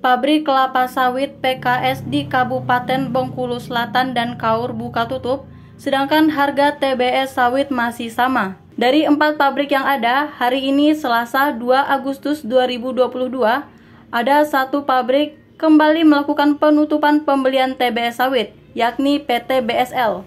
Pabrik kelapa sawit PKS di Kabupaten Bengkulu Selatan dan Kaur buka tutup, sedangkan harga TBS sawit masih sama. Dari empat pabrik yang ada, hari ini Selasa 2 Agustus 2022, ada satu pabrik kembali melakukan penutupan pembelian TBS sawit, yakni PT BSL.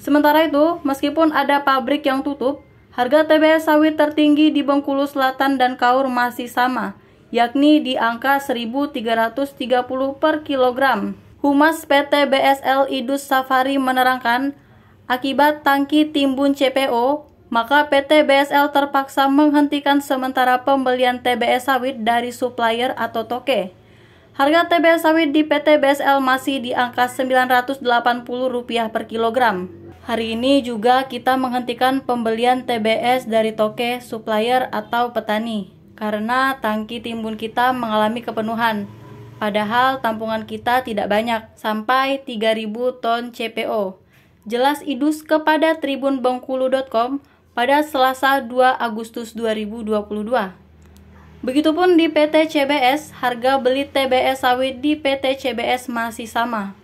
Sementara itu, meskipun ada pabrik yang tutup, harga TBS sawit tertinggi di Bengkulu Selatan dan Kaur masih sama, yakni di angka 1.330 per kilogram. Humas PT BSL Idus Safari menerangkan, akibat tangki timbun CPO, maka PT BSL terpaksa menghentikan sementara pembelian TBS sawit dari supplier atau toke. Harga TBS sawit di PT BSL masih di angka Rp980 per kilogram. Hari ini juga kita menghentikan pembelian TBS dari toke, supplier, atau petani karena tangki timbun kita mengalami kepenuhan. Padahal tampungan kita tidak banyak, sampai 3.000 ton CPO. Jelas idus kepada tribunbengkulu.com pada Selasa 2 Agustus 2022. Begitupun di PT CBS, harga beli TBS sawit di PT CBS masih sama.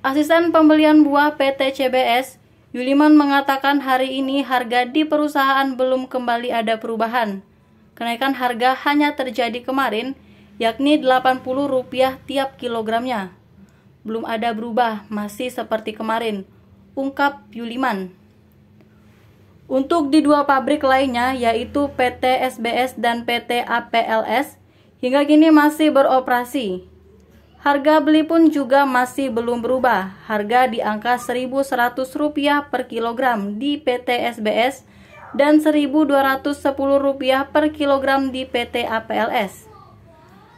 Asisten pembelian buah PT CBS, Yuliman mengatakan hari ini harga di perusahaan belum kembali ada perubahan. Kenaikan harga hanya terjadi kemarin, yakni Rp80 tiap kilogramnya. Belum ada berubah, masih seperti kemarin, ungkap Yuliman. Untuk di dua pabrik lainnya, yaitu PT SBS dan PT APLS, hingga kini masih beroperasi. Harga beli pun juga masih belum berubah. Harga di angka Rp1.100 per kilogram di PT SBS dan Rp1.210 per kilogram di PT APLS.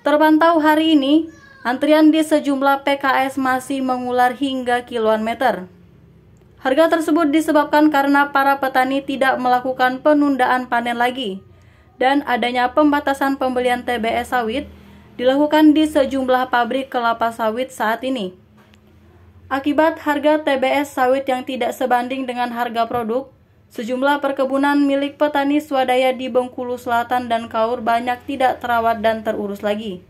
Terpantau hari ini, antrian di sejumlah PKS masih mengular hingga kiloan meter. Harga tersebut disebabkan karena para petani tidak melakukan penundaan panen lagi dan adanya pembatasan pembelian TBS sawit dilakukan di sejumlah pabrik kelapa sawit saat ini. Akibat harga TBS sawit yang tidak sebanding dengan harga produk, Sejumlah perkebunan milik petani swadaya di Bengkulu Selatan dan Kaur banyak tidak terawat dan terurus lagi.